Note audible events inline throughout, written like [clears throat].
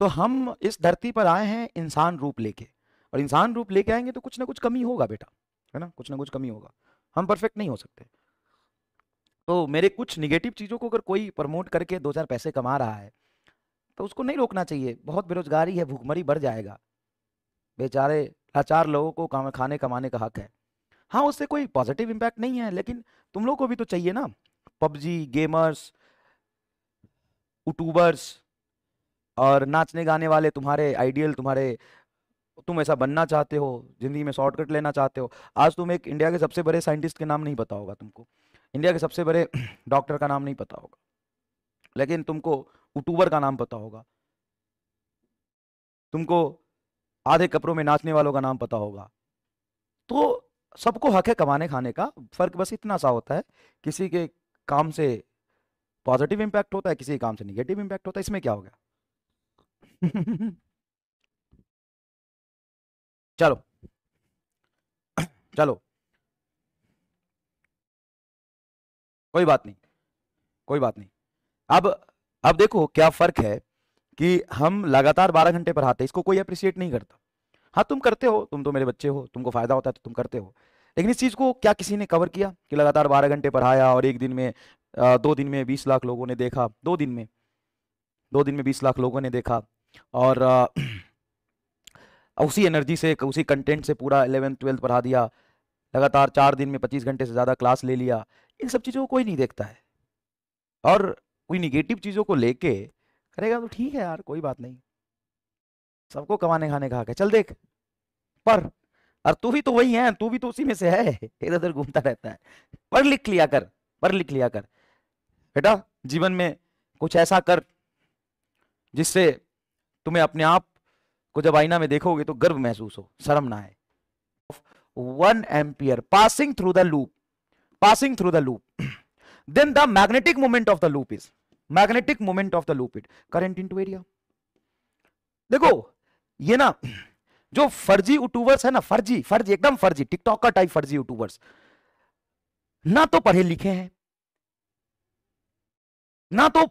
तो हम इस धरती पर आए हैं इंसान रूप लेके और इंसान रूप लेके आएंगे तो कुछ ना कुछ कमी होगा बेटा है ना कुछ ना कुछ कमी होगा हम परफेक्ट नहीं हो सकते तो मेरे कुछ निगेटिव चीज़ों को अगर कोई प्रमोट करके दो चार पैसे कमा रहा है तो उसको नहीं रोकना चाहिए बहुत बेरोजगारी है भूखमरी बढ़ जाएगा बेचारे लाचार लोगों को खाने कमाने का हक है हाँ उससे कोई पॉजिटिव इम्पैक्ट नहीं है लेकिन तुम लोग को भी तो चाहिए ना पबजी गेमर्स यूट्यूबर्स और नाचने गाने वाले तुम्हारे आइडियल तुम्हारे तुम ऐसा बनना चाहते हो ज़िंदगी में शॉर्टकट लेना चाहते हो आज तुम एक इंडिया के सबसे बड़े साइंटिस्ट के नाम नहीं पता होगा तुमको इंडिया के सबसे बड़े [clears throat] डॉक्टर का नाम नहीं पता होगा लेकिन तुमको यूट्यूबर का नाम पता होगा तुमको आधे कपड़ों में नाचने वालों का नाम पता होगा तो सबको हक है कमाने खाने का फर्क बस इतना सा होता है किसी के काम से पॉजिटिव इम्पैक्ट होता है किसी के काम से निगेटिव इम्पैक्ट होता है इसमें क्या हो गया चलो चलो कोई बात नहीं कोई बात नहीं अब अब देखो क्या फर्क है कि हम लगातार बारह घंटे पढ़ाते इसको कोई अप्रिशिएट नहीं करता हाँ तुम करते हो तुम तो मेरे बच्चे हो तुमको फायदा होता है तो तुम करते हो लेकिन इस चीज को क्या किसी ने कवर किया कि लगातार बारह घंटे पढ़ाया और एक दिन में दो दिन में बीस लाख लोगों ने देखा दो दिन में दो दिन में बीस लाख लोगों ने देखा और [clears throat] उसी एनर्जी से उसी कंटेंट से पूरा एलेवेंथ ट्वेल्थ पढ़ा दिया लगातार चार दिन में पच्चीस घंटे से ज़्यादा क्लास ले लिया इन सब चीज़ों को कोई नहीं देखता है और कोई निगेटिव चीज़ों को लेके करेगा तो ठीक है यार कोई बात नहीं सबको कमाने खाने का हक है चल देख पर और तू भी तो वही है तू भी तो उसी में से है [laughs] इधर उधर घूमता रहता है पढ़ लिख लिया कर पढ़ लिख लिया कर बेटा जीवन में कुछ ऐसा कर जिससे तुम्हें अपने आप को जब आईना में देखोगे तो गर्व महसूस हो शर्म ना आए one ampere passing through the loop passing through the loop then the magnetic movement of the loop is magnetic movement of the loop it in into area देखो ये ना [clears throat] जो फर्जी यूट्यूबर्स है ना फर्जी फर्जी एकदम फर्जी टिकटॉक का टाइप फर्जी यूट्यूबर्स ना तो पढ़े लिखे हैं ना तो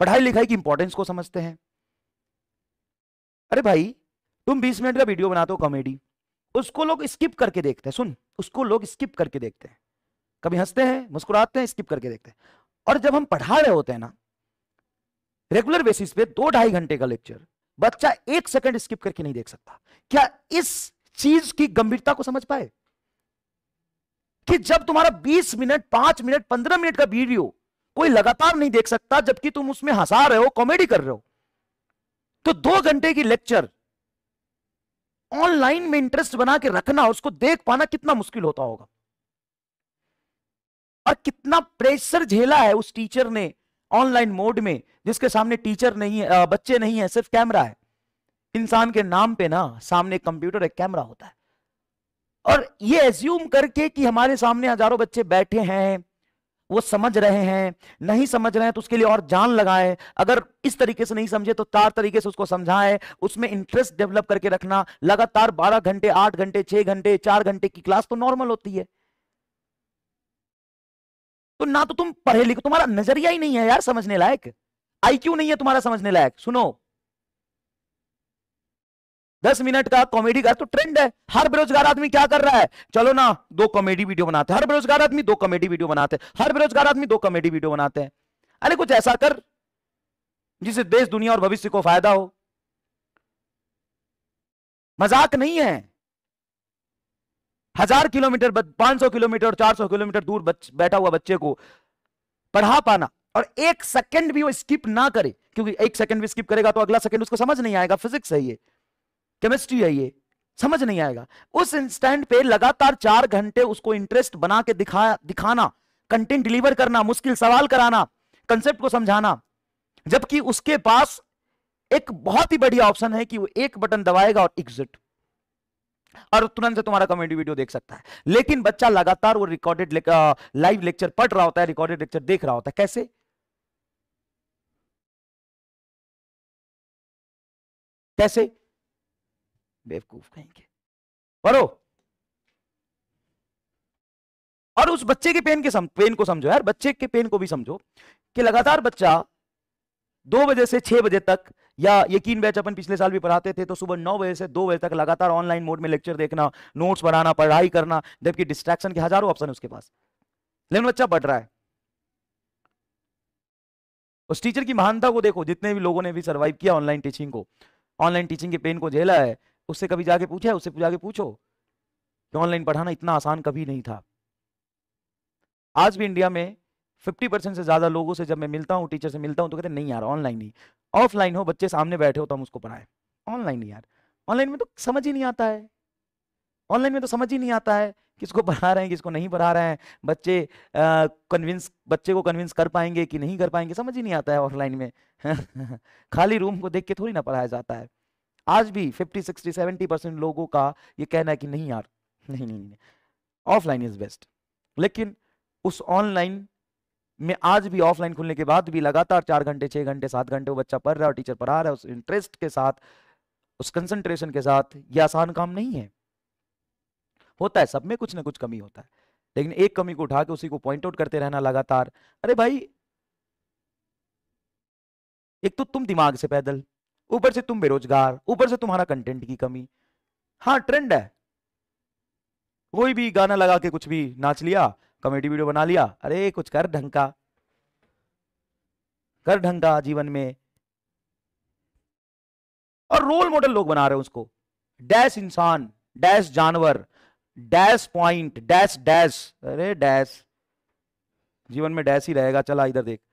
पढ़ाई लिखाई की इंपॉर्टेंस को समझते हैं अरे भाई तुम 20 मिनट का वीडियो बनाते हो कॉमेडी उसको लोग स्किप करके देखते हैं सुन उसको लोग स्किप करके देखते हैं कभी हंसते हैं मुस्कुराते हैं स्किप करके देखते हैं और जब हम पढ़ा रहे होते हैं ना रेगुलर बेसिस पे दो ढाई घंटे का लेक्चर बच्चा एक सेकंड स्किप करके नहीं देख सकता क्या इस चीज की गंभीरता को समझ पाए कि जब तुम्हारा 20 मिनट 5 मिनट 15 मिनट का वीडियो कोई लगातार नहीं देख सकता जबकि तुम उसमें हंसा रहे हो कॉमेडी कर रहे हो तो दो घंटे की लेक्चर ऑनलाइन में इंटरेस्ट बना के रखना उसको देख पाना कितना मुश्किल होता होगा और कितना प्रेशर झेला है उस टीचर ने ऑनलाइन मोड में जिसके सामने टीचर नहीं है बच्चे नहीं है सिर्फ कैमरा है इंसान के नाम पे ना सामने कंप्यूटर एक कैमरा होता है और ये एज्यूम करके कि हमारे सामने हजारों बच्चे बैठे हैं वो समझ रहे हैं नहीं समझ रहे हैं तो उसके लिए और जान लगाए अगर इस तरीके से नहीं समझे तो तार तरीके से उसको समझाएं उसमें इंटरेस्ट डेवलप करके रखना लगातार बारह घंटे आठ घंटे छह घंटे चार घंटे की क्लास तो नॉर्मल होती है तो ना तो तुम पढ़े लिखो तुम्हारा नजरिया ही नहीं है यार समझने लायक आई नहीं है तुम्हारा समझने लायक सुनो दस मिनट का कॉमेडी का तो ट्रेंड है हर बेरोजगार आदमी क्या कर रहा है चलो ना दो कॉमेडी वीडियो बनाते हैं हर बेरोजगार आदमी दो कॉमेडी वीडियो बनाते हैं हर बेरोजगार आदमी दो कॉमेडी वीडियो बनाते हैं अरे कुछ ऐसा कर जिसे देश दुनिया और भविष्य को फायदा हो मजाक नहीं है हजार किलोमीटर पांच सौ किलोमीटर और चार सौ किलोमीटर दूर बच, बैठा हुआ बच्चे को पढ़ा पाना और एक सेकंड भी वो स्किप ना करे क्योंकि एक सेकंड भी स्किप करेगा तो अगला सेकंड उसको समझ नहीं आएगा फिजिक्स है ये केमिस्ट्री है ये समझ नहीं आएगा उस इंस्टेंट पे लगातार चार घंटे उसको इंटरेस्ट बना के दिखा दिखाना कंटेंट डिलीवर करना मुश्किल सवाल कराना कंसेप्ट को समझाना जबकि उसके पास एक बहुत ही बढ़िया ऑप्शन है कि वो एक बटन दबाएगा और एग्जिट और तुरंत से तुम्हारा कमेंट वीडियो देख सकता है लेकिन बच्चा लगातार वो रिकॉर्डेड ले, लाइव लेक्चर पढ़ रहा होता है रिकॉर्डेड लेक्चर देख रहा होता है कैसे कैसे बेवकूफ कहेंगे पढ़ो और उस बच्चे के पेन के सम, पेन को समझो यार बच्चे के पेन को भी समझो कि लगातार बच्चा दो बजे से छह बजे तक या यकीन बैच अपन पिछले साल भी पढ़ाते थे तो सुबह नौ बजे से दो बजे तक लगातार ऑनलाइन मोड में लेक्चर देखना नोट्स बनाना पढ़ाई करना जबकि डिस्ट्रैक्शन के हजारों ऑप्शन है उसके पास लेकिन बच्चा बढ़ रहा है उस टीचर की महानता को देखो जितने भी लोगों ने भी सर्वाइव किया ऑनलाइन टीचिंग को ऑनलाइन टीचिंग के पेन को झेला है उससे कभी जाके पूछा उससे जाके पूछो कि ऑनलाइन पढ़ाना इतना आसान कभी नहीं था आज भी इंडिया में 50 परसेंट से ज़्यादा लोगों से जब मैं मिलता हूँ टीचर से मिलता हूँ तो कहते नहीं यार ऑनलाइन ही ऑफलाइन हो बच्चे सामने बैठे हो तो हम उसको पढ़ाए ऑनलाइन यार ऑनलाइन में तो समझ ही नहीं आता है ऑनलाइन में तो समझ ही नहीं आता है किसको पढ़ा रहे हैं किसको नहीं पढ़ा रहे हैं बच्चे कन्विंस बच्चे को कन्विंस कर पाएंगे कि नहीं कर पाएंगे समझ ही नहीं आता है ऑफलाइन में [laughs] खाली रूम को देख के थोड़ी ना पढ़ाया जाता है आज भी 50 60 70 परसेंट लोगों का ये कहना है कि नहीं यार [laughs] नहीं नहीं नहीं ऑफलाइन इज बेस्ट लेकिन उस ऑनलाइन में आज भी ऑफलाइन खुलने के बाद भी लगातार चार घंटे छः घंटे सात घंटे वो बच्चा पढ़ रहा है और टीचर पढ़ा रहा है उस इंटरेस्ट के साथ उस कंसंट्रेशन के साथ ये आसान काम नहीं है होता है सब में कुछ ना कुछ कमी होता है लेकिन एक कमी को उठा के उसी को पॉइंट आउट करते रहना लगातार अरे भाई एक तो तुम दिमाग से पैदल ऊपर से तुम बेरोजगार ऊपर से तुम्हारा कंटेंट की कमी हाँ ट्रेंड है कोई भी गाना लगा के कुछ भी नाच लिया कॉमेडी वीडियो बना लिया अरे कुछ कर ढंग का कर ढंग का जीवन में और रोल मॉडल लोग बना रहे हैं उसको डैश इंसान डैश जानवर डैश पॉइंट डैश डैश अरे डैश जीवन में डैश ही रहेगा चला इधर देख